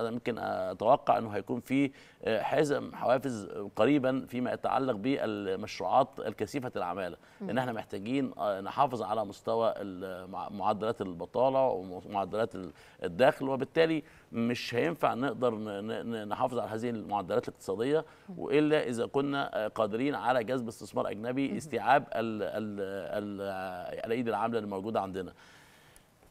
انا ممكن اتوقع انه هيكون في آه، حزم حوافز قريبا فيما يتعلق بالمشروعات الكثيفه العماله لان احنا محتاجين آه، نحافظ على مستوى معدلات البطاله ومعدلات الدخل وبالتالي مش هينفع نقدر نحافظ على هذه المعدلات الاقتصاديه والا اذا كنا قادرين على جذب استثمار اجنبي استيعاب الايد العامله الموجوده عندنا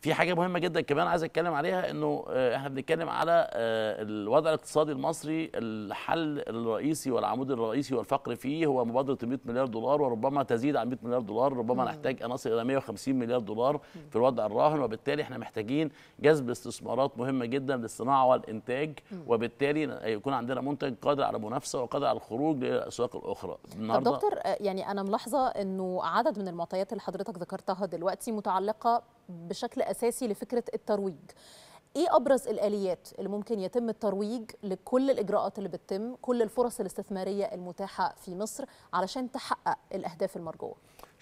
في حاجه مهمه جدا كمان عايز اتكلم عليها انه آه، احنا بنتكلم على آه، الوضع الاقتصادي المصري الحل الرئيسي والعمود الرئيسي والفقر فيه هو مبادره 100 مليار دولار وربما تزيد عن 100 مليار دولار ربما نحتاج نحتاج عناصر الى 150 مليار دولار في الوضع الراهن وبالتالي احنا محتاجين جذب استثمارات مهمه جدا للصناعه والانتاج وبالتالي يكون عندنا منتج قادر على منافسه وقادر على الخروج للاسواق الاخرى النهارده دكتور آه، يعني انا ملاحظه انه عدد من المعطيات اللي حضرتك ذكرتها دلوقتي متعلقه بشكل اساسي لفكره الترويج ايه ابرز الاليات اللي ممكن يتم الترويج لكل الاجراءات اللي بتتم كل الفرص الاستثماريه المتاحه في مصر علشان تحقق الاهداف المرجوه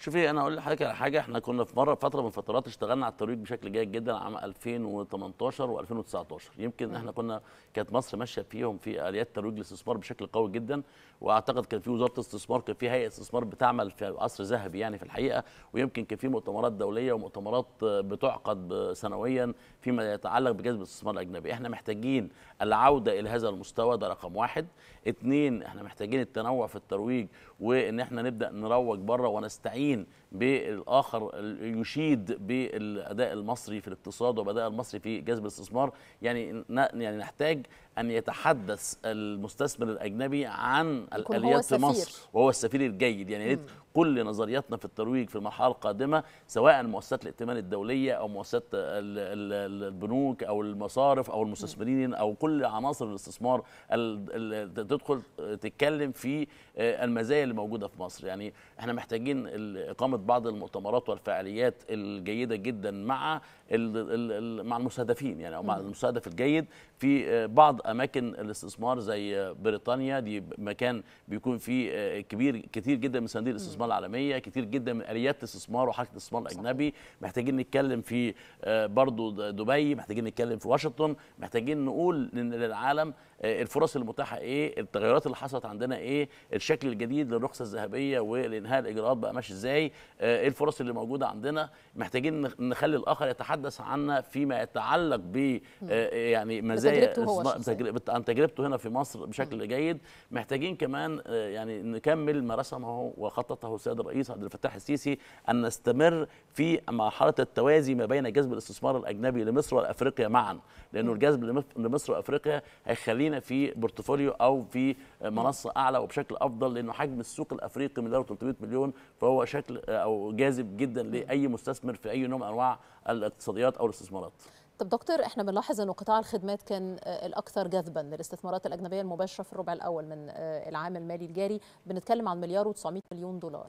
شوفي انا اقول لحضرتك على حاجه احنا كنا في مره فتره من فترات اشتغلنا على الترويج بشكل جيد جدا عام 2018 و2019 يمكن احنا كنا كانت مصر ماشيه فيهم في اليات ترويج الاستثمار بشكل قوي جدا واعتقد كان في وزاره استثمار كان في هيئه استثمار بتعمل في عصر ذهبي يعني في الحقيقه ويمكن كان في مؤتمرات دوليه ومؤتمرات بتعقد سنويا فيما يتعلق بجذب الاستثمار الاجنبي احنا محتاجين العوده الى هذا المستوى ده رقم واحد اثنين احنا محتاجين التنوع في الترويج وان احنا نبدا نروج بره ونستعين متمسكين بالاخر يشيد بالاداء المصري في الاقتصاد وباداء المصري في جذب الاستثمار يعني يعني نحتاج ان يتحدث المستثمر الاجنبي عن الاليات في مصر وهو السفير الجيد يعني ريت كل نظرياتنا في الترويج في المرحله القادمه سواء مؤسسات الائتمان الدوليه او مؤسسات البنوك او المصارف او المستثمرين او كل عناصر الاستثمار تدخل تتكلم في آه، المزايا اللي موجوده في مصر يعني احنا محتاجين اقامه بعض المؤتمرات والفعاليات الجيده جدا مع مع المستهدفين يعني او مع المستهدف الجيد في آه، بعض اماكن الاستثمار زي بريطانيا دي مكان بيكون فيه آه، كبير كتير جدا من صناديق الاستثمار العالميه كتير جدا من اليات الاستثمار وحركه الاستثمار الاجنبي محتاجين نتكلم في آه، برضو دبي محتاجين نتكلم في واشنطن محتاجين نقول للعالم آه، الفرص المتاحه ايه التغيرات اللي حصلت عندنا ايه الشكل الجديد للرخصه الذهبيه والانهاء الاجراءات بقى ماشي ازاي ايه الفرص اللي موجوده عندنا محتاجين نخلي الاخر يتحدث عنا فيما يتعلق ب يعني مزايا عن تجربته هنا في مصر بشكل جيد محتاجين كمان آه، يعني نكمل ما رسمه وخططه السيد الرئيس عبد الفتاح السيسي ان نستمر في مرحله التوازي ما بين جذب الاستثمار الاجنبي لمصر وافريقيا معا لانه الجذب لمصر وافريقيا هيخلينا في بورتفوليو او في منصه اعلى وبشكل افضل لانه حجم السوق الافريقي مليار و 300 مليون فهو شكل آه، او جاذب جدا لاي مستثمر في اي نوع من انواع الاقتصاديات او الاستثمارات طب دكتور احنا بنلاحظ انه قطاع الخدمات كان آه، الاكثر جذبا للاستثمارات الاجنبيه المباشره في الربع الاول من آه، العام المالي الجاري بنتكلم عن مليار و900 مليون دولار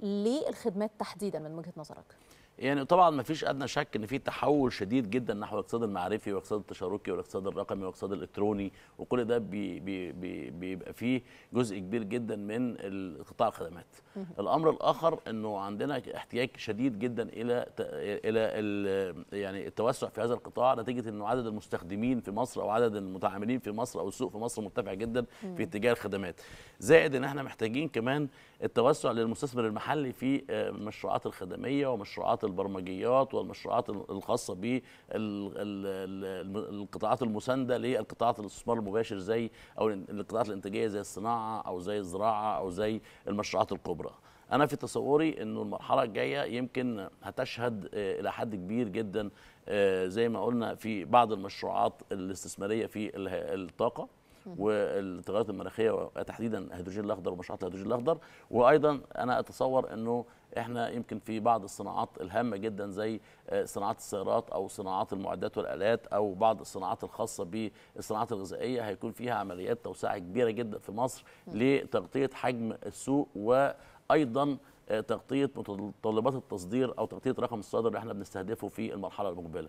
ليه الخدمات تحديدا من وجهه نظرك يعني طبعا ما فيش ادنى شك ان في تحول شديد جدا نحو الاقتصاد المعرفي والاقتصاد التشاركي والاقتصاد الرقمي والاقتصاد الالكتروني وكل ده بي بي بي بيبقى فيه جزء كبير جدا من قطاع الخدمات. الامر الاخر انه عندنا احتياج شديد جدا الى الى يعني التوسع في هذا القطاع نتيجه انه عدد المستخدمين في مصر او عدد المتعاملين في مصر او السوق في مصر مرتفع جدا في اتجاه الخدمات. زائد ان احنا محتاجين كمان التوسع للمستثمر المحلي في المشروعات آه، الخدميه ومشروعات البرمجيات والمشروعات الخاصه بالقطاعات المسانده للقطاعات الاستثمار المباشر زي او القطاعات الانتاجيه زي الصناعه او زي الزراعه او زي المشروعات الكبرى انا في تصوري انه المرحله الجايه يمكن هتشهد آه، الى حد كبير جدا آه، زي ما قلنا في بعض المشروعات الاستثماريه في الطاقه والتغيرات المناخيه وتحديدا الهيدروجين الاخضر ومشروعات الهيدروجين الاخضر وايضا انا اتصور انه احنا يمكن في بعض الصناعات الهامه جدا زي آه، صناعات السيارات او صناعات المعدات والالات او بعض الصناعات الخاصه بالصناعات الغذائيه هيكون فيها عمليات توسعه كبيره جدا في مصر لتغطيه حجم السوق وايضا آه، تغطيه متطلبات التصدير او تغطيه رقم الصادر اللي احنا بنستهدفه في المرحله المقبله